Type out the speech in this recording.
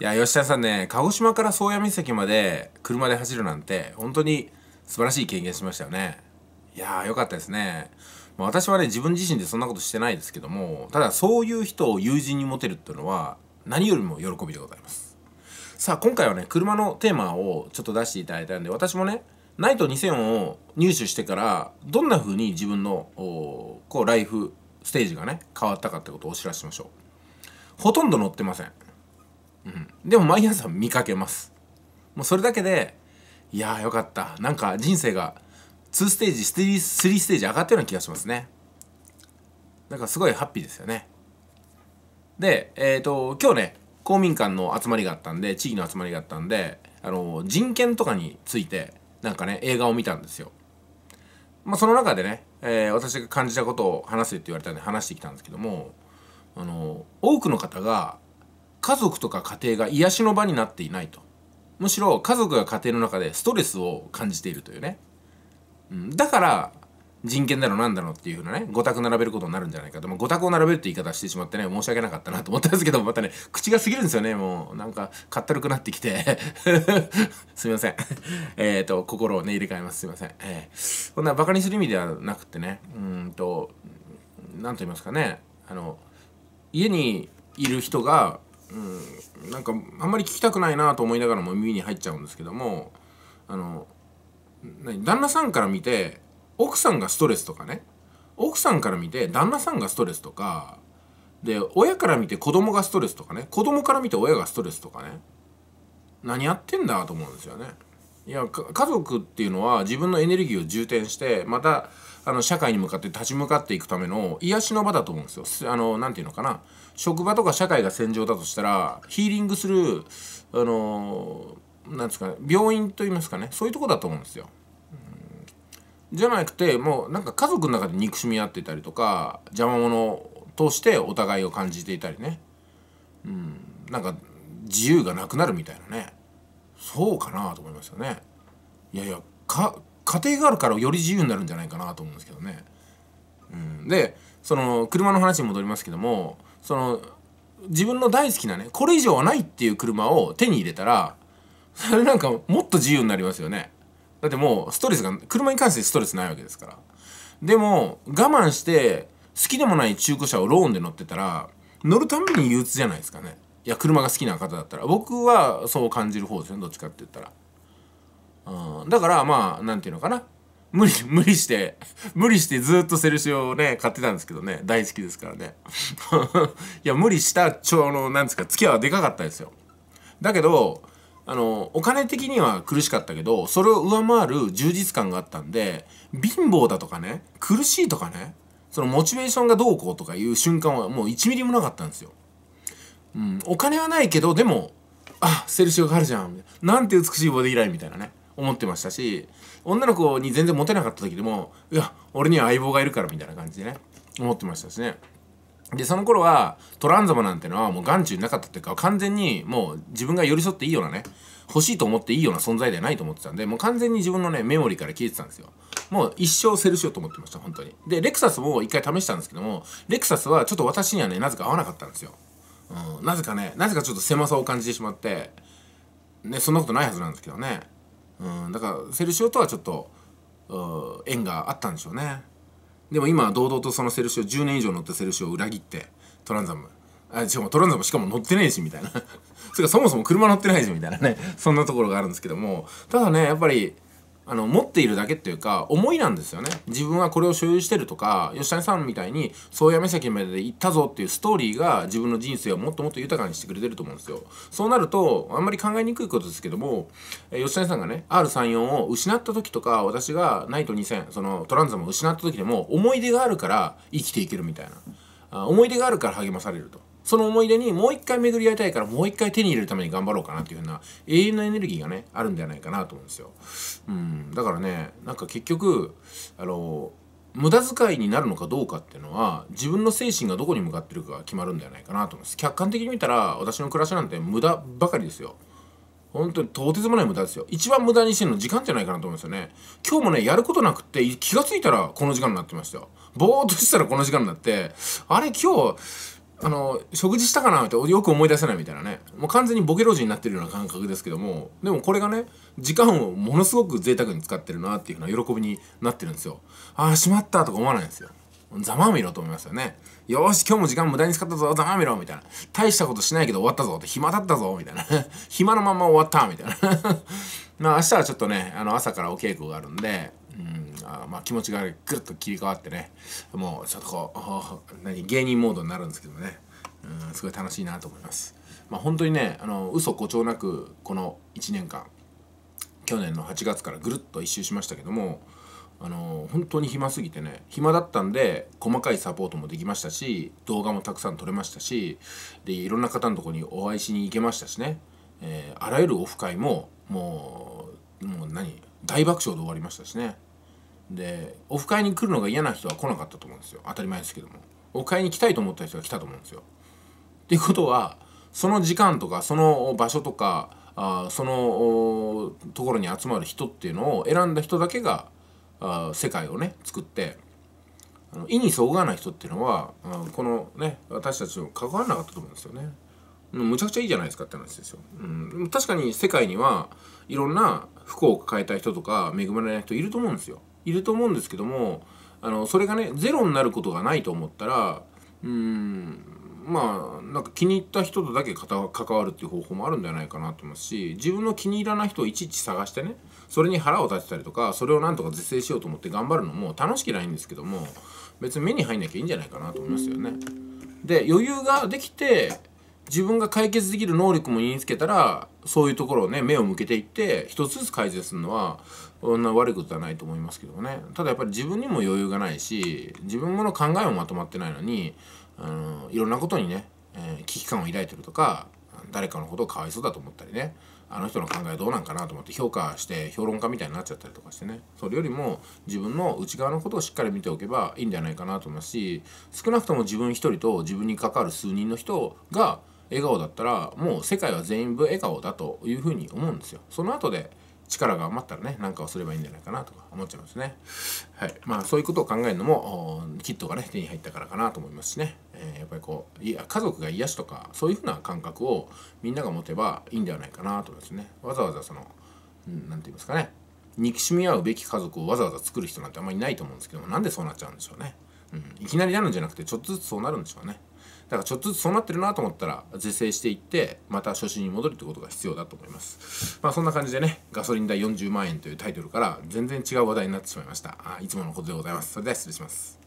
いや、吉田さんね、鹿児島から宗谷岬まで車で走るなんて、本当に素晴らしい経験しましたよね。いやー、よかったですね。まあ、私はね、自分自身でそんなことしてないですけども、ただそういう人を友人に持てるっていうのは、何よりも喜びでございます。さあ、今回はね、車のテーマをちょっと出していただいたんで、私もね、ナイト2000を入手してから、どんな風に自分の、こう、ライフ、ステージがね、変わったかってことをお知らせしましょう。ほとんど乗ってません。うん、でも毎朝見かけますもうそれだけでいやーよかったなんか人生が2ステージ3ステージ上がったような気がしますねなんかすごいハッピーですよねでえっ、ー、と今日ね公民館の集まりがあったんで地域の集まりがあったんであの人権とかについてなんかね映画を見たんですよまあ、その中でね、えー、私が感じたことを話せって言われたんで話してきたんですけどもあの多くの方が家族とか家庭が癒しの場になっていないと。むしろ家族が家庭の中でストレスを感じているというね。うん、だから、人権だろなんだろうっていうふうなね、五択並べることになるんじゃないかと。まあ、択を並べるって言い方してしまってね、申し訳なかったなと思ったんですけども、またね、口が過ぎるんですよね、もう。なんか、かったるくなってきて。すみません。えっ、ー、と、心をね、入れ替えます。すみません。えー、こんなバカにする意味ではなくてね、うんと、何んと言いますかね、あの、家にいる人が、うん、なんかあんまり聞きたくないなと思いながらも耳に入っちゃうんですけどもあの旦那さんから見て奥さんがストレスとかね奥さんから見て旦那さんがストレスとかで親から見て子供がストレスとかね子供から見て親がストレスとかね何やってんだと思うんですよね。いや家族っていうのは自分のエネルギーを充填してまたあの社会に向かって立ち向かっていくための癒しの場だと思うんですよ。あのなていうのかな職場とか社会が戦場だとしたらヒーリングするあのー、なんですかね病院と言いますかねそういうとこだと思うんですよ。じゃなくてもうなんか家族の中で憎しみ合ってたりとか邪魔者としてお互いを感じていたりね、うん、なんか自由がなくなるみたいなねそうかなと思いますよね。いやいや家庭があるからより自由になるんじゃないかなと思うんですけどね。うん、でその車の話に戻りますけどもその自分の大好きなねこれ以上はないっていう車を手に入れたらそれなんかもっと自由になりますよねだってもうストレスが車に関してストレスないわけですからでも我慢して好きでもない中古車をローンで乗ってたら乗るために憂鬱じゃないですかねいや車が好きな方だったら僕はそう感じる方ですねどっちかって言ったら、うん、だからまあ何て言うのかな無理、無理して、無理してずっとセルシオをね、買ってたんですけどね、大好きですからね。いや、無理した、ちょ、うの、なんですか、付き合いはでかかったですよ。だけど、あの、お金的には苦しかったけど、それを上回る充実感があったんで、貧乏だとかね、苦しいとかね、そのモチベーションがどうこうとかいう瞬間はもう1ミリもなかったんですよ。うん、お金はないけど、でも、あ、セルシオがあるじゃん、な。なんて美しいボディラインみたいなね、思ってましたし、女の子に全然モテなかった時でも、いや、俺には相棒がいるからみたいな感じでね、思ってましたしね。で、その頃は、トランザマなんてのはもう眼中になかったっていうか、完全にもう自分が寄り添っていいようなね、欲しいと思っていいような存在ではないと思ってたんで、もう完全に自分のね、メモリーから消えてたんですよ。もう一生セルしようと思ってました、本当に。で、レクサスも一回試したんですけども、レクサスはちょっと私にはね、なぜか合わなかったんですよ。うん、なぜかね、なぜかちょっと狭さを感じてしまって、ね、そんなことないはずなんですけどね。うん、だからセルシオとはちょっと、うん、縁があったんでしょうねでも今堂々とそのセルシオ10年以上乗ったセルシオを裏切ってトランザムあしかもトランザムしかも乗ってねえしみたいな それかそもそも車乗ってないしみたいなねそんなところがあるんですけどもただねやっぱりあの持っているだけっていうか思いなんですよね自分はこれを所有してるとか吉谷さんみたいに宗谷岬まで行ったぞっていうストーリーが自分の人生をもっともっと豊かにしてくれてると思うんですよそうなるとあんまり考えにくいことですけども、え吉谷さんがね R34 を失った時とか私がナイト2000そのトランザムを失った時でも思い出があるから生きていけるみたいな思い出があるから励まされるとその思い出にもう一回巡り合いたいからもう一回手に入れるために頑張ろうかなっていうふうな永遠のエネルギーがねあるんじゃないかなと思うんですよ。うんだからねなんか結局あの無駄遣いになるのかどうかっていうのは自分の精神がどこに向かってるかが決まるんじゃないかなと思います客観的に見たら私の暮らしなんて無駄ばかりですよ本当にとてつもない無駄ですよ一番無駄にしてるの時間じゃないかなと思うんですよね今日もねやることなくって気が付いたらこの時間になってましたよぼーっとしたらこの時間になってあれ今日あの食事したかなってよく思い出せないみたいなねもう完全にボケ老人になってるような感覚ですけどもでもこれがね時間をものすごく贅沢に使ってるなっていうふうな喜びになってるんですよああしまったとか思わないんですよざまみろと思いますよねよし今日も時間無駄に使ったぞざまみろみたいな大したことしないけど終わったぞって暇だったぞみたいな 暇のまま終わったみたいな まあ明日はちょっとねあの朝からお稽古があるんであまあ、気持ちがぐっと切り替わってねもうちょっとこう何芸人モードになるんですけどねうんすごい楽しいなと思います。まあ、本当にねあの嘘誇張なくこの1年間去年の8月からぐるっと一周しましたけどもあの本当に暇すぎてね暇だったんで細かいサポートもできましたし動画もたくさん撮れましたしでいろんな方のとこにお会いしに行けましたしね、えー、あらゆるオフ会ももうもう何大爆笑で終わりましたしね。でオフ会に来るのが嫌な人は来なかったと思うんですよ当たり前ですけどもオフ会に来たいと思った人が来たと思うんですよっていうことはその時間とかその場所とかあそのところに集まる人っていうのを選んだ人だけがあ世界をね作ってあの意にそぐない人っていうのはあこのね私たちも関わらなかったと思うんですよね。むちゃくちゃいいじゃないですかって話ですよ。うん、確かに世界にはいろんな不幸を抱えた人とか恵まれない人いると思うんですよ。いると思うんですけどもあのそれがねゼロになることがないと思ったらうんまあなんか気に入った人とだけ関わるっていう方法もあるんじゃないかなと思いますし自分の気に入らない人をいちいち探してねそれに腹を立てたりとかそれをなんとか是正しようと思って頑張るのも楽しくないいんですけども別に目に入んなきゃいいんじゃないかなと思いますよね。で余裕ができて自分が解決できる能力も身につけたらそういうところをね目を向けていって一つずつ改善するのはそんな悪いことではないと思いますけどもねただやっぱり自分にも余裕がないし自分の考えもまとまってないのにあのいろんなことにね、えー、危機感を抱いてるとか誰かのことをかわいそうだと思ったりねあの人の考えどうなんかなと思って評価して評論家みたいになっちゃったりとかしてねそれよりも自分の内側のことをしっかり見ておけばいいんじゃないかなと思いますし少なくとも自分一人と自分に関わる数人の人が笑顔だったらもう世界は全部笑顔だというふうに思うんですよ。その後で力が余ったらね何かをすればいいんじゃないかなとか思っちゃいますね。はいまあ、そういうことを考えるのもキットがね手に入ったからかなと思いますしね、えー、やっぱりこういや家族が癒しとかそういうふうな感覚をみんなが持てばいいんではないかなと思いますね。わざわざその何て言いますかね憎しみ合うべき家族をわざわざ作る人なんてあんまりいないと思うんですけどもなんでそうなっちゃうんでしょうね。うん、いきなりなるんじゃなくてちょっとずつそうなるんでしょうね。だからちょっとずつそうなってるなと思ったら是正していってまた初心に戻るってことが必要だと思いますまあそんな感じでねガソリン代40万円というタイトルから全然違う話題になってしまいましたいつものことでございますそれでは失礼します